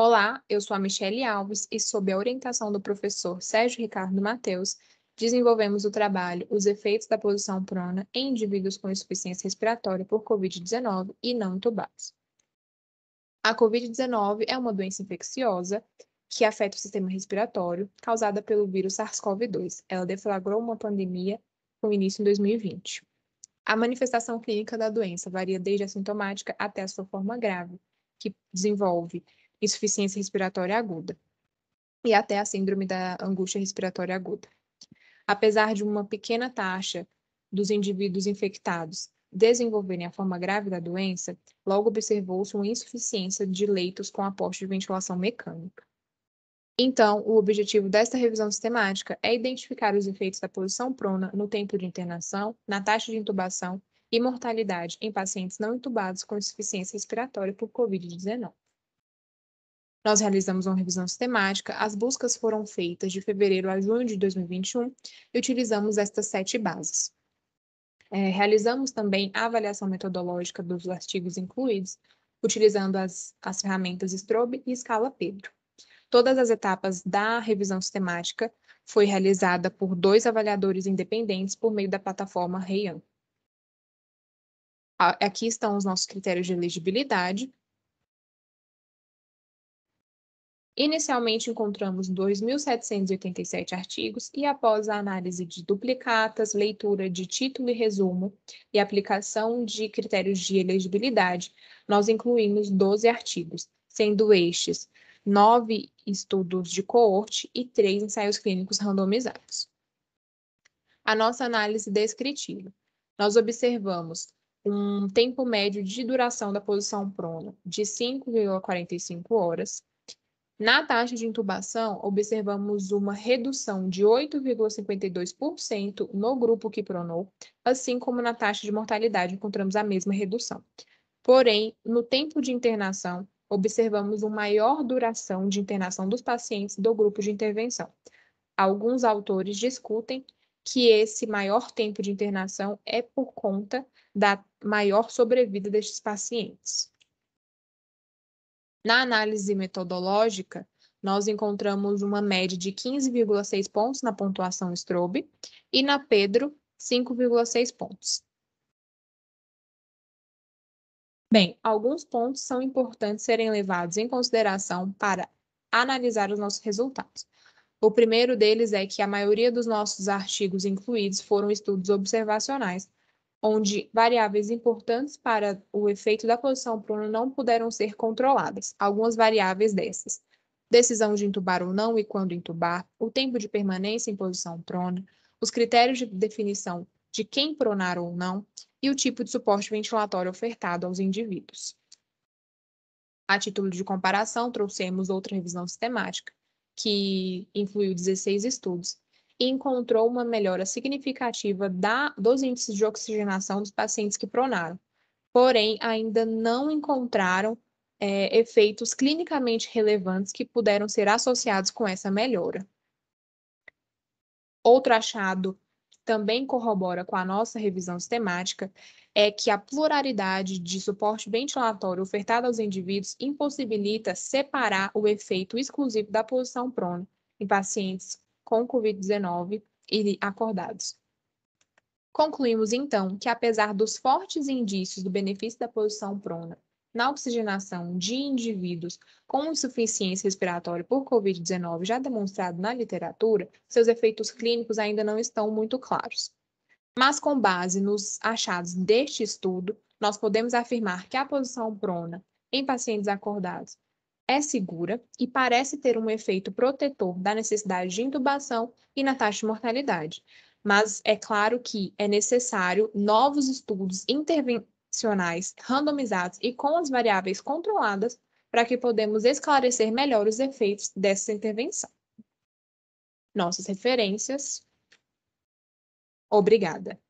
Olá, eu sou a Michelle Alves e, sob a orientação do professor Sérgio Ricardo Mateus, desenvolvemos o trabalho Os efeitos da posição prona em indivíduos com insuficiência respiratória por COVID-19 e não entubados. A COVID-19 é uma doença infecciosa que afeta o sistema respiratório, causada pelo vírus SARS-CoV-2. Ela deflagrou uma pandemia com início em 2020. A manifestação clínica da doença varia desde a sintomática até a sua forma grave, que desenvolve insuficiência respiratória aguda e até a síndrome da angústia respiratória aguda. Apesar de uma pequena taxa dos indivíduos infectados desenvolverem a forma grave da doença, logo observou-se uma insuficiência de leitos com aporte de ventilação mecânica. Então, o objetivo desta revisão sistemática é identificar os efeitos da posição prona no tempo de internação, na taxa de intubação e mortalidade em pacientes não intubados com insuficiência respiratória por COVID-19. Nós realizamos uma revisão sistemática, as buscas foram feitas de fevereiro a junho de 2021 e utilizamos estas sete bases. É, realizamos também a avaliação metodológica dos artigos incluídos, utilizando as, as ferramentas Strobe e Escala Pedro. Todas as etapas da revisão sistemática foi realizada por dois avaliadores independentes por meio da plataforma Reian. Aqui estão os nossos critérios de elegibilidade, Inicialmente encontramos 2.787 artigos e após a análise de duplicatas, leitura de título e resumo e aplicação de critérios de elegibilidade, nós incluímos 12 artigos, sendo estes nove estudos de coorte e três ensaios clínicos randomizados. A nossa análise descritiva. Nós observamos um tempo médio de duração da posição prona de 5,45 horas, na taxa de intubação, observamos uma redução de 8,52% no grupo que pronou, assim como na taxa de mortalidade encontramos a mesma redução. Porém, no tempo de internação, observamos uma maior duração de internação dos pacientes do grupo de intervenção. Alguns autores discutem que esse maior tempo de internação é por conta da maior sobrevida destes pacientes. Na análise metodológica, nós encontramos uma média de 15,6 pontos na pontuação Strobe e na Pedro, 5,6 pontos. Bem, alguns pontos são importantes serem levados em consideração para analisar os nossos resultados. O primeiro deles é que a maioria dos nossos artigos incluídos foram estudos observacionais, onde variáveis importantes para o efeito da posição prona não puderam ser controladas, algumas variáveis dessas. Decisão de intubar ou não e quando intubar, o tempo de permanência em posição prona, os critérios de definição de quem pronar ou não e o tipo de suporte ventilatório ofertado aos indivíduos. A título de comparação, trouxemos outra revisão sistemática, que incluiu 16 estudos, e encontrou uma melhora significativa da, dos índices de oxigenação dos pacientes que pronaram. Porém, ainda não encontraram é, efeitos clinicamente relevantes que puderam ser associados com essa melhora. Outro achado também corrobora com a nossa revisão sistemática é que a pluralidade de suporte ventilatório ofertado aos indivíduos impossibilita separar o efeito exclusivo da posição prona em pacientes com Covid-19 e acordados. Concluímos, então, que apesar dos fortes indícios do benefício da posição prona na oxigenação de indivíduos com insuficiência respiratória por Covid-19 já demonstrado na literatura, seus efeitos clínicos ainda não estão muito claros. Mas, com base nos achados deste estudo, nós podemos afirmar que a posição prona em pacientes acordados é segura e parece ter um efeito protetor da necessidade de intubação e na taxa de mortalidade. Mas é claro que é necessário novos estudos intervencionais randomizados e com as variáveis controladas para que podemos esclarecer melhor os efeitos dessa intervenção. Nossas referências. Obrigada.